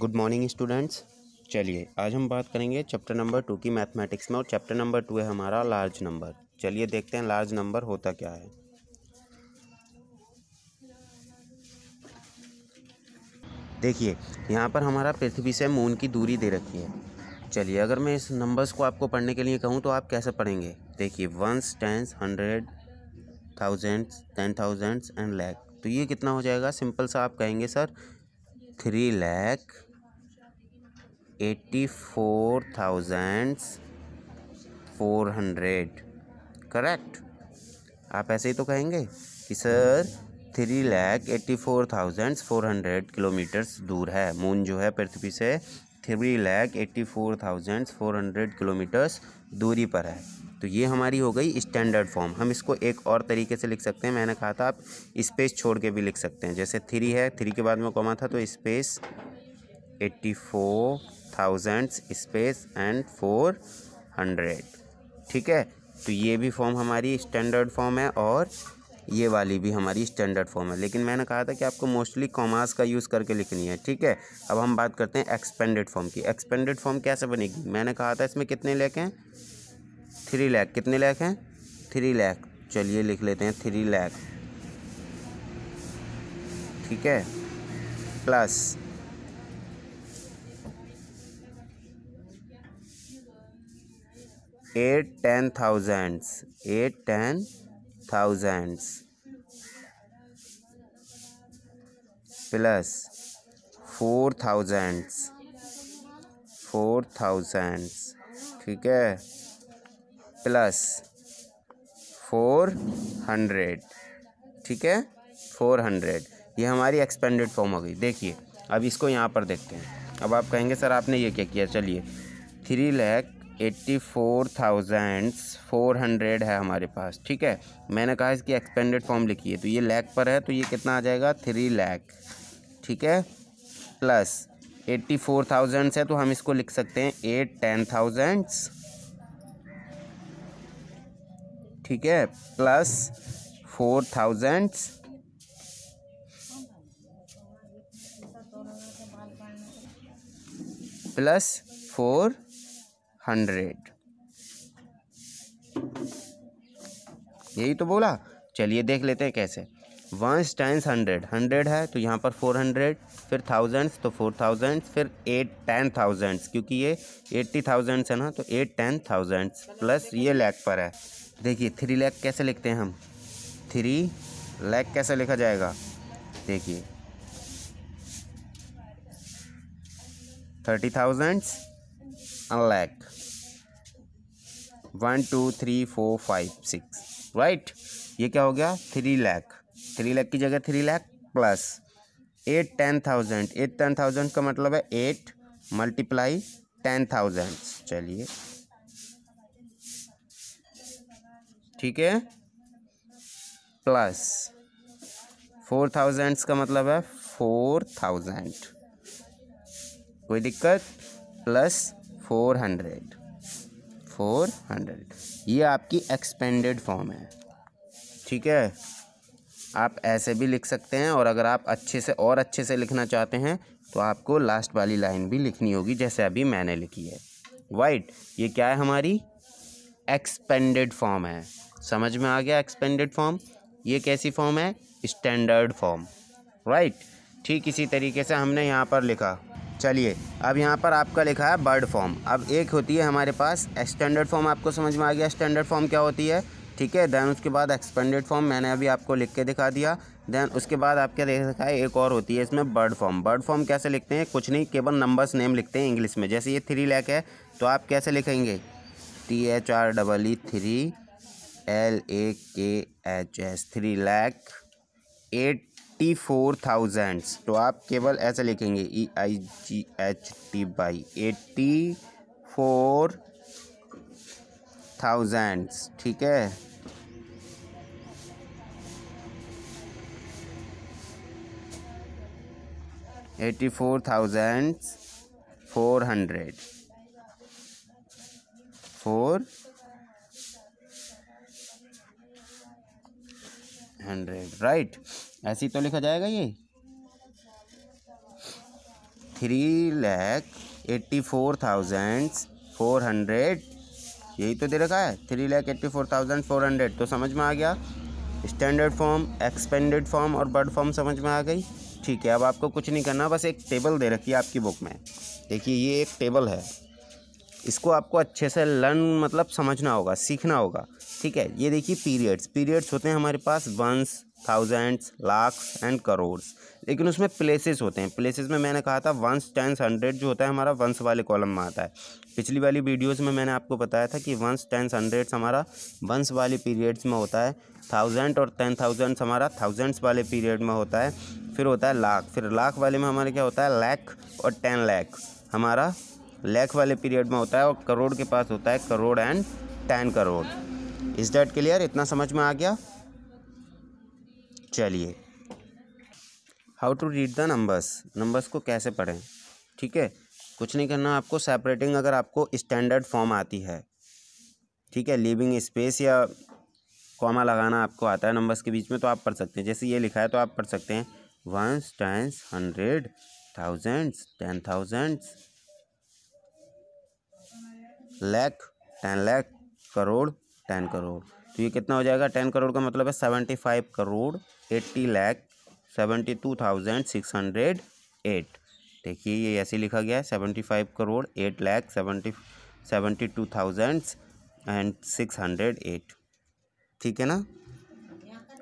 good morning students चलिए आज हम बात करेंगे चैप्टर नंबर टू की मैथमेटिक्स में और चैप्टर नंबर टू है हमारा लार्ज नंबर चलिए देखते हैं लार्ज नंबर होता क्या है देखिए यहाँ पर हमारा पृथ्वी से मून की दूरी दे रखी है चलिए अगर मैं इस नंबर्स को आपको पढ़ने के लिए कहूँ तो आप कैसे पढ़ेंगे देखिए ones tens hundred thousands ten thousands and lakh तो ये कितना हो जाएगा सिंपल सा आप कहेंगे sir three lakh eighty four thousands four hundred correct आप ऐसे ही तो कहेंगे कि sir three lakh eighty four thousands four hundred kilometres दूर है मून जो है पृथ्वी से three lakh eighty four thousands four hundred kilometres दूरी पर है तो ये हमारी हो गई स्टैंडर्ड फॉर्म हम इसको एक और तरीके से लिख सकते हैं मैंने कहा था आप स्पेस छोड़ के भी लिख सकते हैं जैसे थ्री है थ्री के बाद में कमा था तो space eighty four thousands space and four hundred ठीक है तो ये भी फॉर्म हमारी स्टैंडर्ड फॉर्म है और ये वाली भी हमारी स्टैंडर्ड फॉर्म है लेकिन मैंने कहा था कि आपको मोस्टली कॉमर्स का यूज़ करके लिखनी है ठीक है अब हम बात करते हैं एक्सपेंडेड फॉर्म की एक्सपेंडेड फॉर्म कैसे बनेगी मैंने कहा था इसमें कितने लैक हैं थ्री लैख कितने लैख हैं थ्री लैख चलिए लिख लेते हैं थ्री लैख ठीक है plus eight ten thousands eight ten thousands plus four thousands four thousands ठीक है प्लस फोर हंड्रेड ठीक है फोर हंड्रेड ये हमारी एक्सपेंडेड फॉर्म हो गई देखिए अब इसको यहाँ पर देखते हैं अब आप कहेंगे सर आपने ये क्या किया चलिए three lakh eighty four thousand four hundred है हमारे पास ठीक है मैंने कहा इसकी एक्सपेंडेड फॉर्म लिखी है तो ये लैक पर है तो ये कितना आ जाएगा थ्री लैख ठीक है प्लस एट्टी फोर थाउजेंड्स है तो हम इसको लिख सकते हैं एट टेन थाउजेंड्स ठीक है plus four thousands plus four hundred यही तो बोला चलिए देख लेते हैं कैसे वंस टाइम्स हंड्रेड हंड्रेड है तो यहाँ पर फोर हंड्रेड फिर थाउजेंड्स तो फोर थाउजेंड्स फिर एट टेन थाउजेंड्स क्योंकि ये एट्टी थाउजेंड्स है ना तो एट टेन थाउजेंड्स प्लस ये लैख पर है देखिए थ्री लैख कैसे लिखते हैं हम थ्री लैख कैसे लिखा जाएगा देखिए thirty thousands lakh one two three four five six right ये क्या हो गया थ्री लैख थ्री लैख की जगह three lakh plus eight ten thousand eight ten thousand का मतलब है एट मल्टीप्लाई टेन थाउजेंड चलिए ठीक है प्लस फोर थाउजेंड्स का मतलब है फोर थाउजेंड कोई दिक्कत plus four hundred four hundred ये आपकी एक्सपेंडेड फॉर्म है ठीक है आप ऐसे भी लिख सकते हैं और अगर आप अच्छे से और अच्छे से लिखना चाहते हैं तो आपको लास्ट वाली लाइन भी लिखनी होगी जैसे अभी मैंने लिखी है वाइट ये क्या है हमारी एक्सपेंडेड फॉर्म है समझ में आ गया एक्सपेंडेड फॉर्म ये कैसी फॉर्म है स्टैंडर्ड फॉर्म राइट ठीक इसी तरीके से हमने यहाँ पर लिखा चलिए अब यहाँ पर आपका लिखा है बर्ड फॉर्म अब एक होती है हमारे पास स्टैंडर्ड फॉर्म आपको समझ में आ गया स्टैंडर्ड फॉर्म क्या होती है ठीक है देन उसके बाद एक्सपेंडेड फॉर्म मैंने अभी आपको लिख के दिखा दिया दैन उसके बाद आपके देख रखा है एक और होती है इसमें बर्ड फॉर्म बर्ड फॉर्म कैसे लिखते हैं कुछ नहीं केवल नंबर्स नेम लिखते हैं इंग्लिश में जैसे ये थ्री लैक है तो आप कैसे लिखेंगे T H R double E three L A K H S three lakh eight eighty four thousands तो आप केवल ऐसे लिखेंगे E I G H T by eighty four thousands ठीक है eighty four thousand four hundred four hundred right ऐसे ही तो लिखा जाएगा ये three lakh eighty four thousand four hundred यही तो दे रखा है three lakh eighty four thousand four hundred तो समझ में आ गया स्टैंडर्ड फॉर्म एक्सपेंडेड फॉर्म और बर्ड फॉर्म समझ में आ गई ठीक है अब आपको कुछ नहीं करना बस एक टेबल दे रखी है आपकी बुक में देखिए ये एक टेबल है इसको आपको अच्छे से लर्न मतलब समझना होगा सीखना होगा ठीक है ये देखिए पीरियड्स पीरियड्स होते हैं हमारे पास ones thousands lakh and crores लेकिन उसमें प्लेसेस होते हैं प्लेसेस में मैंने कहा था वंस टेंस हंड्रेड जो होता है हमारा वंस वाले कॉलम में आता है पिछली वाली वीडियोस में मैंने आपको बताया था कि वंस टेंस हंड्रेड्स हमारा वंस वाले पीरियड्स में होता है थाउजेंड और टेन थाउजेंड्स हमारा थाउजेंड्स वाले पीरियड में होता है फिर होता है लाख फिर लाख वाले में हमारे क्या होता है लैख और टेन लैख हमारा लैख वाले पीरियड में होता है और करोड़ के पास होता है करोड़ एंड टेन करोड़ इस डेट क्लियर इतना समझ में आ गया चलिए how to read the numbers numbers को कैसे पढ़ें ठीक है कुछ नहीं करना आपको सेपरेटिंग अगर आपको स्टैंडर्ड फॉर्म आती है ठीक है लिविंग स्पेस या कॉमा लगाना आपको आता है नंबर्स के बीच में तो आप पढ़ सकते हैं जैसे ये लिखा है तो आप पढ़ सकते हैं ones tens hundred thousands ten thousands lakh ten lakh crore ten crore तो ये कितना हो जाएगा टेन करोड़ का मतलब है seventy five crore eighty lakh seventy two thousand six hundred eight देखिए ये ऐसे लिखा गया है seventy five crore eight lakh seventy seventy two thousand and six hundred eight ठीक है ना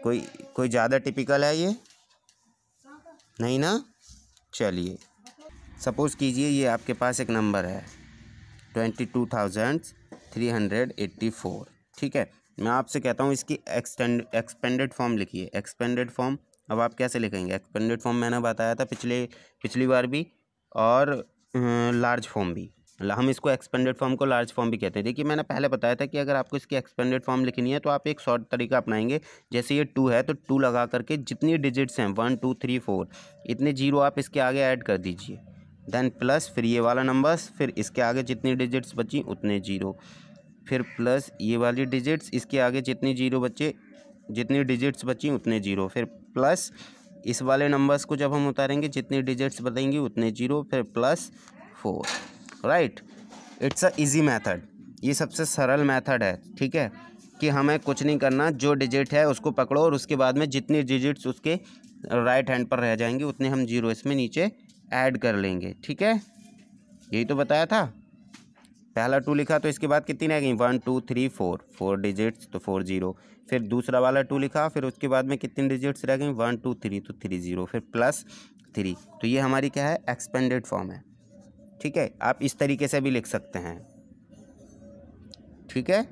कोई कोई ज़्यादा टिपिकल है ये नहीं ना चलिए सपोज़ कीजिए ये आपके पास एक नंबर है twenty two thousand three hundred eighty four ठीक है मैं आपसे कहता हूँ इसकी एक्सटेंड एक्सपेंडेड फॉर्म लिखिए एक्सपेंडेड फॉर्म अब आप कैसे लिखेंगे एक्सपेंडेड फॉर्म मैंने बताया था पिछले पिछली बार भी और लार्ज फॉर्म भी हम इसको एक्सपेंडेड फॉर्म को लार्ज फॉर्म भी कहते हैं देखिए मैंने पहले बताया था कि अगर आपको इसकी एक्सपेंडेड फॉर्म लिखनी है तो आप एक शॉर्ट तरीका अपनाएंगे जैसे ये टू है तो टू लगा करके जितनी डिजिट्स हैं वन टू थ्री फोर इतने जीरो आप इसके आगे ऐड कर दीजिए देन प्लस फिर ये वाला नंबर्स फिर इसके आगे जितनी डिजिट्स बची उतने जीरो फिर प्लस ये वाली डिजिट्स इसके आगे जितनी जीरो बचे जितनी डिजिट्स बची उतने जीरो फिर प्लस इस वाले नंबर्स को जब हम उतारेंगे जितनी डिजिट्स बताएंगे उतने जीरो फिर plus four right it's a easy method ये सबसे सरल मेथड है ठीक है कि हमें कुछ नहीं करना जो डिजिट है उसको पकड़ो और उसके बाद में जितनी डिजिट्स उसके राइट हैंड पर रह जाएंगे उतने हम जीरो इसमें नीचे ऐड कर लेंगे ठीक है यही तो बताया था पहला टू लिखा तो इसके बाद कितनी रह गई one two three four four digits तो फोर जीरो फिर दूसरा वाला टू लिखा फिर उसके बाद में कितनी डिजिट्स रह गई वन टू थ्री तो थ्री जीरो फिर प्लस थ्री तो ये हमारी क्या है एक्सपेंडेड फॉर्म है ठीक है आप इस तरीके से भी लिख सकते हैं ठीक है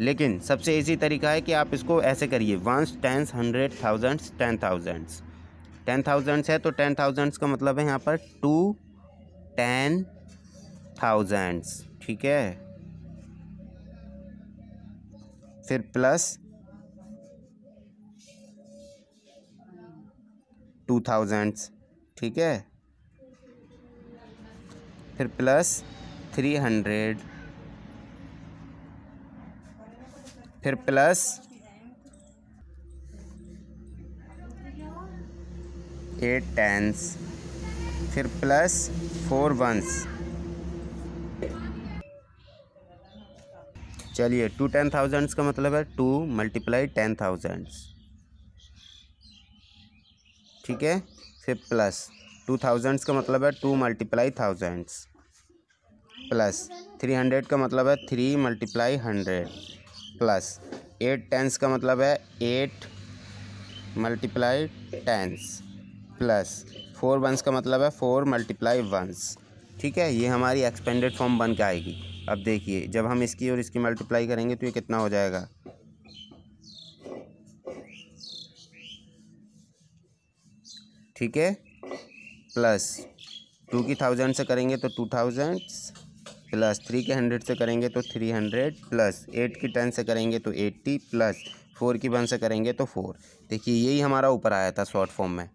लेकिन सबसे ईजी तरीका है कि आप इसको ऐसे करिए ones tens hundred thousands ten thousands ten thousands है तो टेन थाउजेंड्स का मतलब है यहाँ पर टू टेन थाउजेंड्स ठीक है फिर प्लस टू थाउजेंड्स ठीक है फिर प्लस थ्री हंड्रेड फिर प्लस एट टेंस फिर प्लस फोर वंस चलिए टू टेन थाउजेंड्स का मतलब है टू मल्टीप्लाई टेन थाउजेंड्स ठीक है फिर प्लस टू थाउजेंड्स का मतलब है two multiply thousands plus three hundred का मतलब है three multiply hundred plus eight tens का मतलब है eight multiply tens plus four ones का मतलब है फोर मल्टीप्लाई वंस ठीक है ये हमारी एक्सपेंडेड फॉर्म बन के आएगी अब देखिए जब हम इसकी और इसकी मल्टीप्लाई करेंगे तो ये कितना हो जाएगा ठीक है प्लस टू की थाउजेंड से करेंगे तो टू थाउजेंड प्लस थ्री के हंड्रेड से करेंगे तो थ्री हंड्रेड प्लस एट की टेन से करेंगे तो एट्टी प्लस फोर की वन से करेंगे तो फोर देखिए यही हमारा ऊपर आया था शॉर्ट फॉर्म में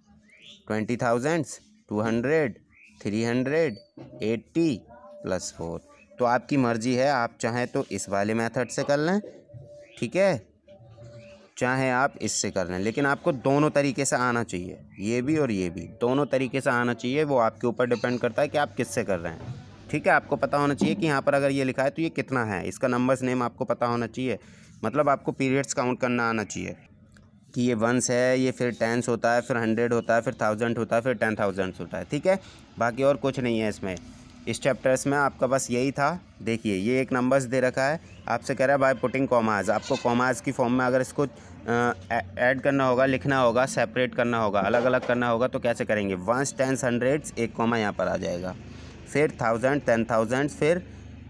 twenty thousands two hundred three hundred eighty plus four तो आपकी मर्ज़ी है आप चाहें तो इस वाले मेथड से कर लें ठीक है चाहें आप इससे कर लें लेकिन आपको दोनों तरीके से आना चाहिए ये भी और ये भी दोनों तरीके से आना चाहिए वो आपके ऊपर डिपेंड करता है कि आप किससे कर रहे हैं ठीक है आपको पता होना चाहिए कि यहाँ पर अगर ये लिखा है तो ये कितना है इसका नंबर्स नेम आपको पता होना चाहिए मतलब आपको पीरियड्स काउंट करना आना चाहिए कि ये वंस है ये फिर टेंस होता है फिर हंड्रेड होता है फिर थाउजेंड होता है फिर टेन थाउजेंड्स होता है ठीक है बाकी और कुछ नहीं है इसमें इस चैप्टर्स में आपका बस यही था देखिए ये एक नंबर्स दे रखा है आपसे कह रहा है बाय पुटिंग कॉमाज आपको कॉमाज की फॉर्म में अगर इसको ऐड करना होगा लिखना होगा सेपरेट करना होगा अलग अलग करना होगा तो कैसे करेंगे वंस टेंस हंड्रेड्स एक कॉमा यहाँ पर आ जाएगा फिर थाउजेंड टेन थाउजेंड फिर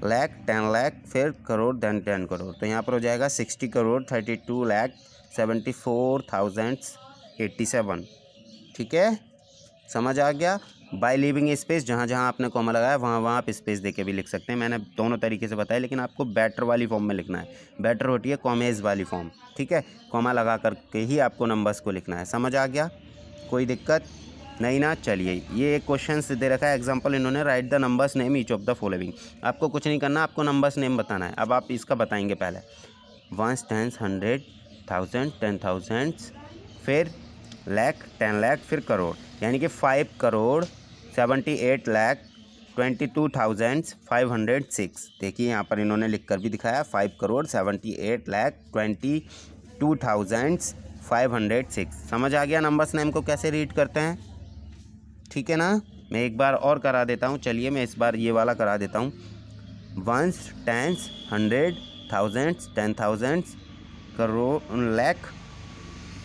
लैख टेन लैख फिर करोड़ देन टेन करोड़ तो यहाँ पर हो जाएगा sixty crore thirty two lakh seventy four thousands eighty seven ठीक है समझ आ गया बाय लिविंग स्पेस जहाँ जहाँ आपने कॉमा लगाया वहाँ वहाँ आप स्पेस देके भी लिख सकते हैं मैंने दोनों तरीके से बताया लेकिन आपको बैटर वाली फॉर्म में लिखना है बैटर होती है कॉमेज वाली फॉर्म ठीक है कॉमा लगा करके ही आपको नंबर्स को लिखना है समझ आ गया कोई दिक्कत नहीं ना चलिए ये एक क्वेश्चन दे रखा है एग्जाम्पल इन्होंने write the numbers name each of the following आपको कुछ नहीं करना आपको नंबर्स नेम बताना है अब आप इसका बताएंगे पहले ones tens hundred thousand ten thousands फिर लैख टेन लैख फिर करोड़ यानी कि five crore seventy eight lakh twenty two thousand five hundred six देखिए यहाँ पर इन्होंने लिख कर भी दिखाया five crore seventy eight lakh twenty two thousand five hundred six समझ आ गया नंबर्स नेम को कैसे रीड करते हैं ठीक है ना मैं एक बार और करा देता हूँ चलिए मैं इस बार ये वाला करा देता हूँ ones tens hundred thousands ten thousands crore lakh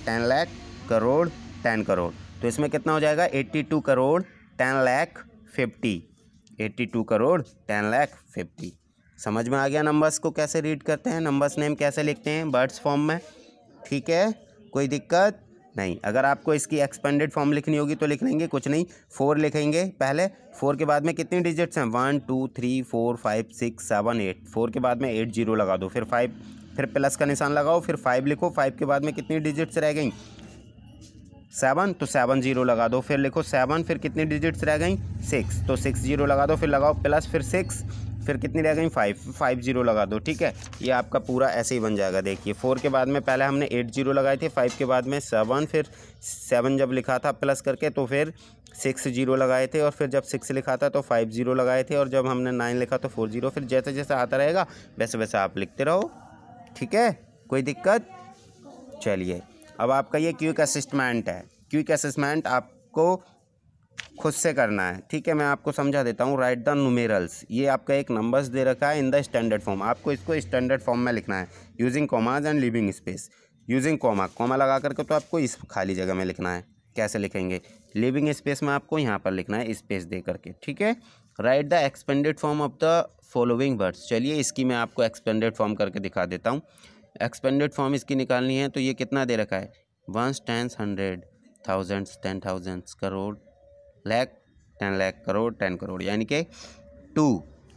ten lakh crore ten crore तो इसमें कितना हो जाएगा eighty two crore ten lakh fifty eighty two crore ten lakh fifty समझ में आ गया नंबर्स को कैसे रीड करते हैं नंबर्स नेम कैसे लिखते हैं बर्ड्स फॉर्म में ठीक है कोई दिक्कत नहीं अगर आपको इसकी एक्सपेंडेड फॉर्म लिखनी होगी तो लिख लेंगे कुछ नहीं फोर लिखेंगे पहले फोर के बाद में कितनी डिजिट्स हैं one two three four five six seven eight four के बाद में एट जीरो लगा दो फिर फाइव फिर प्लस का निशान लगाओ फिर फाइव लिखो फाइव के बाद में कितनी डिजिट्स रह गई सेवन तो सेवन जीरो लगा दो फिर लिखो सेवन फिर कितनी डिजिट्स रह गई सिक्स तो सिक्स जीरो लगा दो फिर लगाओ प्लस फिर सिक्स फिर कितनी रह गई फाइव फाइव जीरो लगा दो ठीक है ये आपका पूरा ऐसे ही बन जाएगा देखिए फोर के बाद में पहले हमने एट जीरो लगाए थे फाइव के बाद में सेवन फिर सेवन जब लिखा था प्लस करके तो फिर सिक्स जीरो लगाए थे और फिर जब सिक्स लिखा था तो फाइव जीरो लगाए थे और जब हमने नाइन लिखा तो फोर जीरो फिर जैसे जैसे आता रहेगा वैसे वैसे आप लिखते रहो ठीक है कोई दिक्कत चलिए अब आपका ये क्विक असिस्टमेंट है क्विक असिस्टमेंट आपको खुद से करना है ठीक है मैं आपको समझा देता हूँ राइट द नूमेरल्स ये आपका एक नंबर्स दे रखा है इन द स्टैंडर्ड फॉर्म आपको इसको स्टैंडर्ड फॉर्म में लिखना है using commas and leaving space using comma comma लगा करके तो आपको इस खाली जगह में लिखना है कैसे लिखेंगे लिविंग स्पेस में आपको यहाँ पर लिखना है स्पेस दे करके ठीक है write the expanded form of the following words चलिए इसकी मैं आपको एक्सपेंडेड फॉर्म करके दिखा देता हूँ एक्सपेंडेड फॉर्म इसकी निकालनी है तो ये कितना दे रखा है ones tens hundred thousands ten thousands crore lakh ten lakh crore ten crore यानी कि टू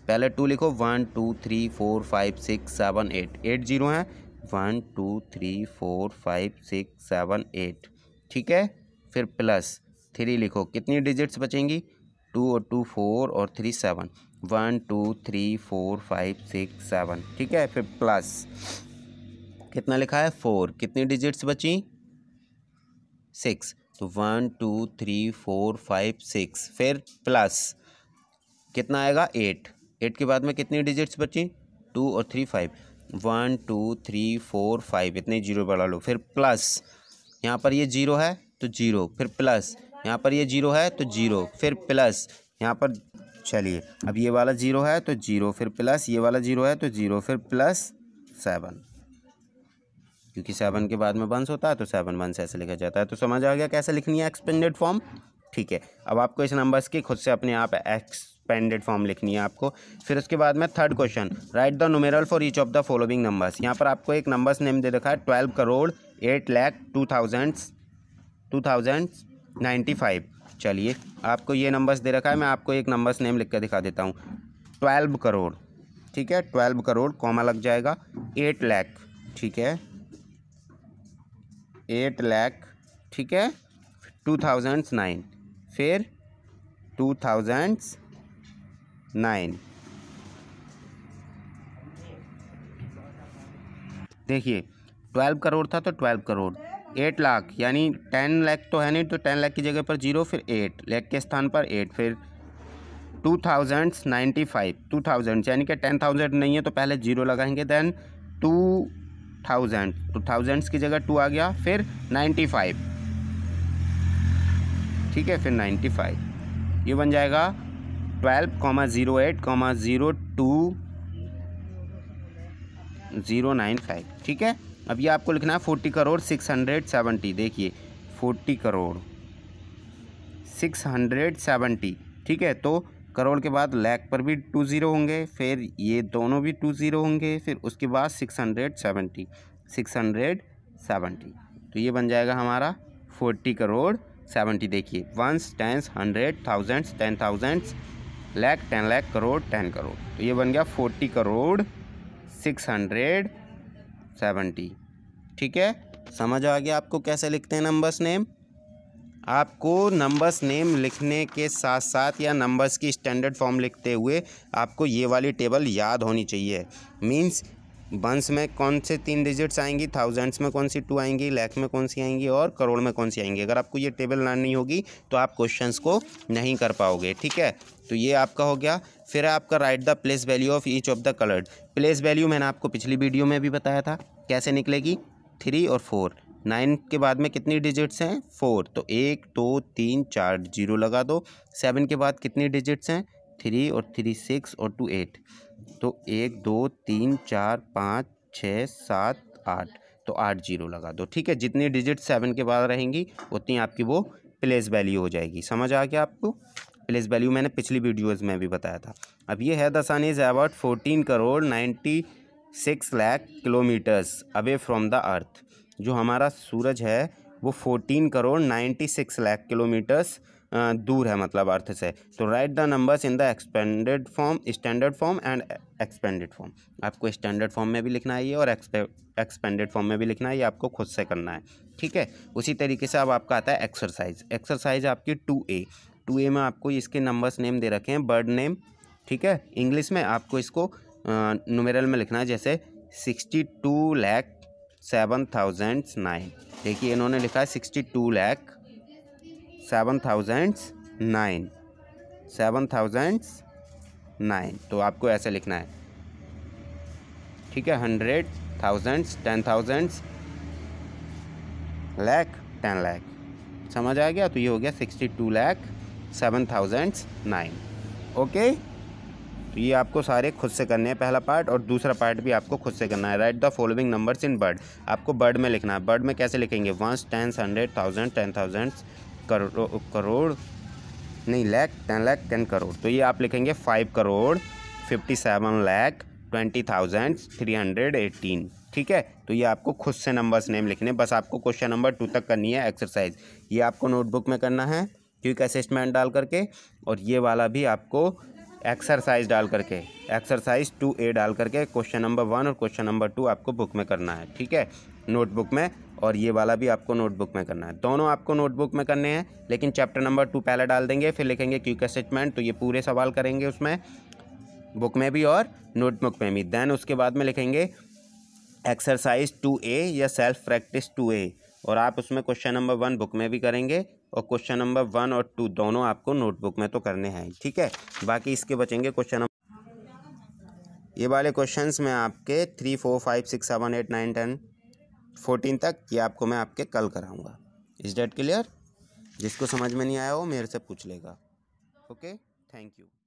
पहले टू लिखो one two three four five six seven eight eight zero हैं one two three four five six seven eight ठीक है फिर प्लस थ्री लिखो कितनी डिजिट्स बचेंगी टू और टू फोर और three seven one two three four five six seven ठीक है फिर प्लस कितना लिखा है फोर कितनी डिजिट्स बची सिक्स तो one two three four five six फिर प्लस कितना आएगा एट एट के बाद में कितनी डिजिट्स बची टू और three five one two three four five इतने जीरो बढ़ा लो फिर प्लस यहाँ पर ये जीरो है तो जीरो फिर प्लस यहाँ पर ये जीरो है तो जीरो फिर प्लस यहाँ पर चलिए अब ये वाला जीरो है तो जीरो फिर प्लस ये वाला जीरो है तो जीरो फिर प्लस सेवन क्योंकि सेवन के बाद में वंस होता है तो सेवन वंस ऐसे लिखा जाता है तो समझ आ गया कैसे लिखनी है एक्सपेंडेड फॉर्म ठीक है अब आपको इस नंबर्स की खुद से अपने आप एक्सपेंडेड फॉर्म लिखनी है आपको फिर उसके बाद में third question write the numeral for each of the following numbers यहाँ पर आपको एक नंबर्स नेम दे रखा है twelve crore eight lakh two thousand two thousand ninety five चलिए आपको ये नंबर्स दे रखा है मैं आपको एक नंबर्स नेम लिख कर दिखा देता हूँ ट्वेल्व करोड़ ठीक है ट्वेल्व करोड़ कॉमा लग जाएगा एट लैख ठीक है एट लैख ठीक है टू थाउजेंड्स नाइन फिर टू थाउजेंड्स नाइन देखिए ट्वेल्व करोड़ था तो ट्वेल्व करोड़ एट लाख यानी टेन लाख तो है नहीं तो टेन लाख की जगह पर जीरो फिर एट लाख के स्थान पर एट फिर two thousands ninety five two thousands यानी कि टेन थाउजेंड नहीं है तो पहले जीरो लगाएंगे देन टू थाउजेंड तो थाउजेंड्स की जगह टू आ गया फिर नाइन्टी फाइव ठीक है फिर नाइन्टी फाइव ये बन जाएगा twelve comma zero eight comma zero two zero nine five ठीक है अब ये आपको लिखना है forty crore six hundred seventy देखिए forty crore six hundred seventy ठीक है तो करोड़ के बाद लैक पर भी टू ज़ीरो होंगे फिर ये दोनों भी टू ज़ीरो होंगे फिर उसके बाद six hundred seventy six hundred seventy तो ये बन जाएगा हमारा फोर्टी करोड़ सेवेंटी देखिए ones tens hundred thousands ten thousands lakh ten lakh crore ten crore तो ये बन गया forty crore six hundred seventy ठीक है समझ आ गया आपको कैसे लिखते हैं नंबर्स नेम आपको नंबर्स नेम लिखने के साथ साथ या नंबर्स की स्टैंडर्ड फॉर्म लिखते हुए आपको ये वाली टेबल याद होनी चाहिए मींस वंस में कौन से तीन डिजिट्स आएंगी थाउजेंड्स में कौन सी टू आएंगी लैख में कौन सी आएंगी और करोड़ में कौन सी आएंगी अगर आपको ये टेबल लानी होगी तो आप क्वेश्चंस को नहीं कर पाओगे ठीक है तो ये आपका हो गया फिर आपका write the place value of each of the coloured place value मैंने आपको पिछली वीडियो में भी बताया था कैसे निकलेगी थ्री और फोर नाइन के बाद में कितनी डिजिट्स हैं फोर तो एक दो तीन चार जीरो लगा दो सेवन के बाद कितनी डिजिट्स हैं थ्री और थ्री सिक्स और टू एट तो एक दो तीन चार पाँच छः सात आठ तो आठ जीरो लगा दो ठीक है जितनी डिजिट सेवन के बाद रहेंगी उतनी आपकी वो प्लेस वैल्यू हो जाएगी समझ आ गया आपको प्लेस वैल्यू मैंने पिछली वीडियोज़ में भी बताया था अब ये है is about fourteen crore ninety six lakh kilometres away from the earth जो हमारा सूरज है वो fourteen crore ninety six lakh kilometres दूर है मतलब अर्थ से तो write the numbers in the expanded form standard form and expanded form आपको स्टैंडर्ड फॉर्म में भी लिखना है ये और एक्सपेंडेड फॉर्म में भी लिखना है ये आपको खुद से करना है ठीक है उसी तरीके से अब आपका आता है एक्सरसाइज एक्सरसाइज आपकी टू ए टू ए में आपको इसके नंबर्स नेम दे रखे हैं बर्ड नेम ठीक है इंग्लिश में आपको इसको नुमेरल में लिखना है जैसे sixty two lakh seven thousand nine देखिए इन्होंने लिखा है sixty two lakh seven thousand nine seven thousand nine तो आपको ऐसे लिखना है ठीक है hundred thousands ten thousands lakh ten lakh समझ आ गया तो ये हो गया sixty two lakh seven thousands nine okay तो ये आपको सारे खुद से करने हैं पहला पार्ट और दूसरा पार्ट भी आपको खुद से करना है write the following numbers in bird आपको बर्ड में लिखना है बर्ड में कैसे लिखेंगे once tens hundred thousand ten thousand करो करोड़ नहीं लैख टेन लैख टेन करोड़ तो ये आप लिखेंगे five crore fifty seven lakh twenty thousand three hundred eighteen ठीक है तो ये आपको खुद से नंबर्स नेम लिखने बस आपको क्वेश्चन नंबर टू तक करनी है एक्सरसाइज ये आपको नोटबुक में करना है क्विक असिस्टमेंट डाल करके और ये वाला भी आपको एक्सरसाइज डाल करके एक्सरसाइज टू ए डाल करके क्वेश्चन नंबर वन और क्वेश्चन नंबर टू आपको बुक में करना है ठीक है नोटबुक में और ये वाला भी आपको नोटबुक में करना है दोनों आपको नोटबुक में करने हैं लेकिन चैप्टर नंबर टू पहले डाल देंगे फिर लिखेंगे क्यूक असचमेंट तो ये पूरे सवाल करेंगे उसमें बुक में भी और नोटबुक में भी देन उसके बाद में लिखेंगे एक्सरसाइज टू ए या सेल्फ प्रैक्टिस टू ए और आप उसमें क्वेश्चन नंबर वन बुक में भी करेंगे और क्वेश्चन नंबर वन और टू दोनों आपको नोटबुक में तो करने हैं ठीक है बाकी इसके बचेंगे क्वेश्चन नंबर ये वाले क्वेश्चंस में आपके three four five six seven eight nine ten fourteen तक ये आपको मैं आपके कल कराऊंगा इज डेट क्लियर जिसको समझ में नहीं आया हो मेरे से पूछ लेगा ओके थैंक यू